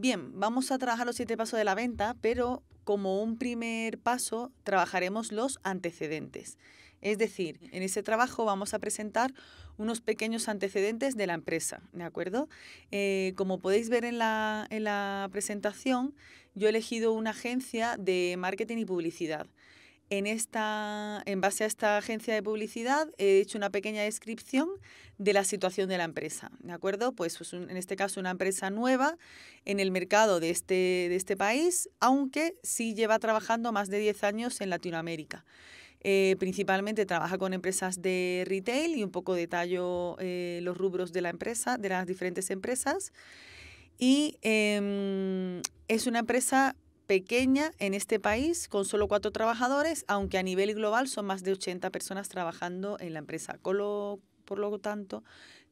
Bien, vamos a trabajar los siete pasos de la venta, pero como un primer paso trabajaremos los antecedentes. Es decir, en ese trabajo vamos a presentar unos pequeños antecedentes de la empresa, ¿de acuerdo? Eh, como podéis ver en la, en la presentación, yo he elegido una agencia de marketing y publicidad. En, esta, en base a esta agencia de publicidad he hecho una pequeña descripción de la situación de la empresa, ¿de acuerdo? Pues en este caso una empresa nueva en el mercado de este, de este país, aunque sí lleva trabajando más de 10 años en Latinoamérica. Eh, principalmente trabaja con empresas de retail y un poco detallo eh, los rubros de la empresa, de las diferentes empresas. Y em, es una empresa pequeña en este país, con solo cuatro trabajadores, aunque a nivel global son más de 80 personas trabajando en la empresa. por lo tanto,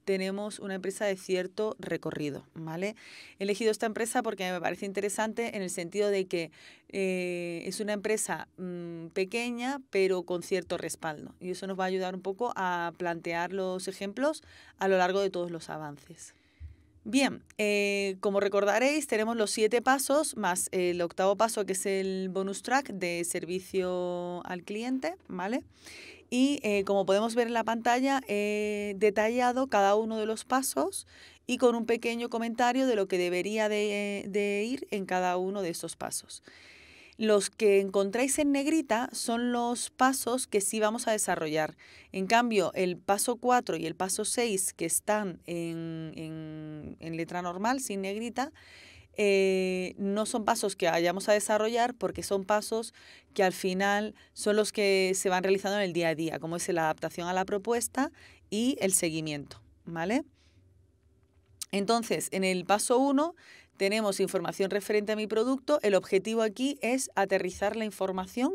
tenemos una empresa de cierto recorrido, ¿vale? He elegido esta empresa porque me parece interesante en el sentido de que eh, es una empresa mm, pequeña pero con cierto respaldo y eso nos va a ayudar un poco a plantear los ejemplos a lo largo de todos los avances. Bien, eh, como recordaréis, tenemos los siete pasos más el octavo paso que es el bonus track de servicio al cliente, ¿vale? Y eh, como podemos ver en la pantalla, he detallado cada uno de los pasos y con un pequeño comentario de lo que debería de, ir en cada uno de esos pasos. Los que encontráis en negrita son los pasos que sí vamos a desarrollar. En cambio, el paso 4 y el paso 6 que están en, letra normal, sin negrita, eh, no son pasos que vayamos a desarrollar porque son pasos que al final son los que se van realizando en el día a día, como es la adaptación a la propuesta y el seguimiento, ¿vale? Entonces, en el paso 1 tenemos información referente a mi producto. El objetivo aquí es aterrizar la información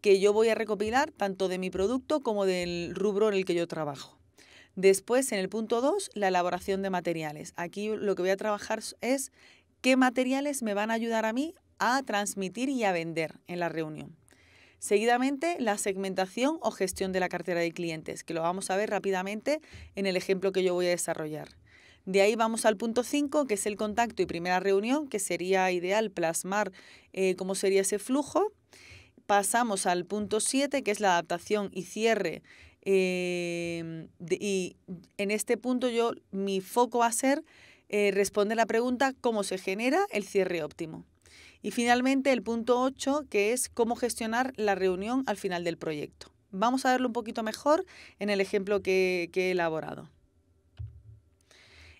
que yo voy a recopilar tanto de mi producto como del rubro en el que yo trabajo. Después, en el punto 2, la elaboración de materiales. Aquí lo que voy a trabajar es qué materiales me van a ayudar a mí a transmitir y a vender en la reunión. Seguidamente, la segmentación o gestión de la cartera de clientes, que lo vamos a ver rápidamente en el ejemplo que yo voy a desarrollar. De ahí vamos al punto 5, que es el contacto y primera reunión, que sería ideal plasmar eh, cómo sería ese flujo. Pasamos al punto 7, que es la adaptación y cierre. Em, y en este punto yo mi foco va a ser eh, responder la pregunta cómo se genera el cierre óptimo. Y finalmente el punto 8, que es cómo gestionar la reunión al final del proyecto. Vamos a verlo un poquito mejor en el ejemplo que he elaborado.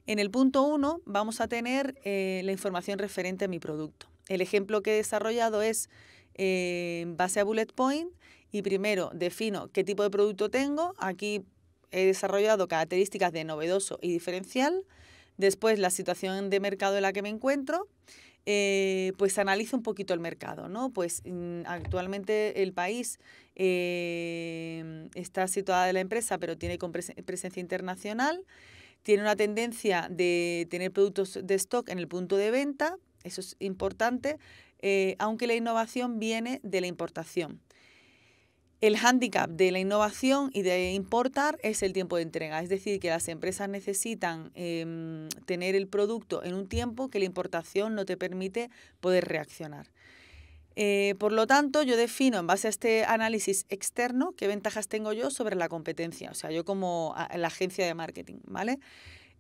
En el punto 1 vamos a tener eh, la información referente a mi producto. El ejemplo que he desarrollado es eh, en base a bullet point y primero defino qué tipo de producto tengo. Aquí he desarrollado características de novedoso y diferencial. Después la situación de mercado en la que me encuentro. Eh, pues analizo un poquito el mercado, ¿no? Pues mm, actualmente el país está situada en la empresa, pero tiene presencia internacional tiene una tendencia de tener productos de stock en el punto de venta, eso es importante, eh, aunque la innovación viene de la importación. El hándicap de la innovación y de importar es el tiempo de entrega, es decir, que las empresas necesitan em, tener el producto en un tiempo que la importación no te permite poder reaccionar. Eh, por lo tanto, yo defino en base a este análisis externo qué ventajas tengo yo sobre la competencia, o sea, yo como la agencia de marketing, ¿vale?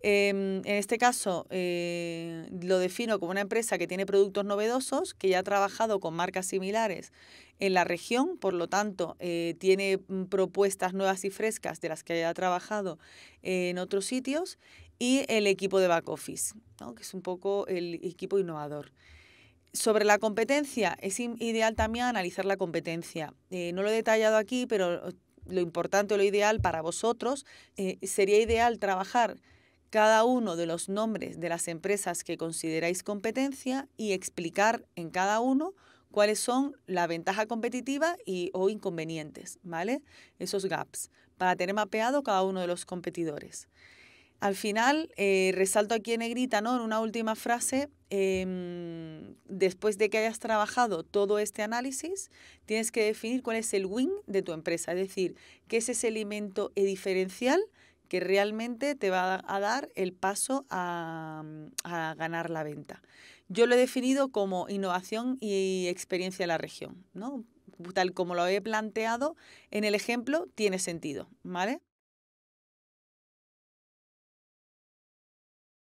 Em, en este caso, eh, lo defino como una empresa que tiene productos novedosos, que ya ha trabajado con marcas similares en la región, por lo tanto, eh, tiene mm, propuestas nuevas y frescas de las que haya trabajado en otros sitios, y el equipo de back office, que es un poco el equipo innovador. Sobre la competencia, es ideal también analizar la competencia. Eh, no lo he detallado aquí, pero lo importante o lo ideal para vosotros eh, sería ideal trabajar cada uno de los nombres de las empresas que consideráis competencia y explicar en cada uno cuáles son la ventaja competitiva o inconvenientes, ¿vale? Esos gaps, para tener mapeado cada uno de los competidores. Al final, eh, resalto aquí en negrita, ¿no? En una última frase, em, después de que hayas trabajado todo este análisis, tienes que definir cuál es el win de tu empresa, es decir, qué es ese elemento diferencial que realmente te va a dar el paso a, mm, a ganar la venta. Yo lo he definido como innovación y experiencia de la región, ¿no? Tal como lo he planteado en el ejemplo, tiene sentido, ¿vale?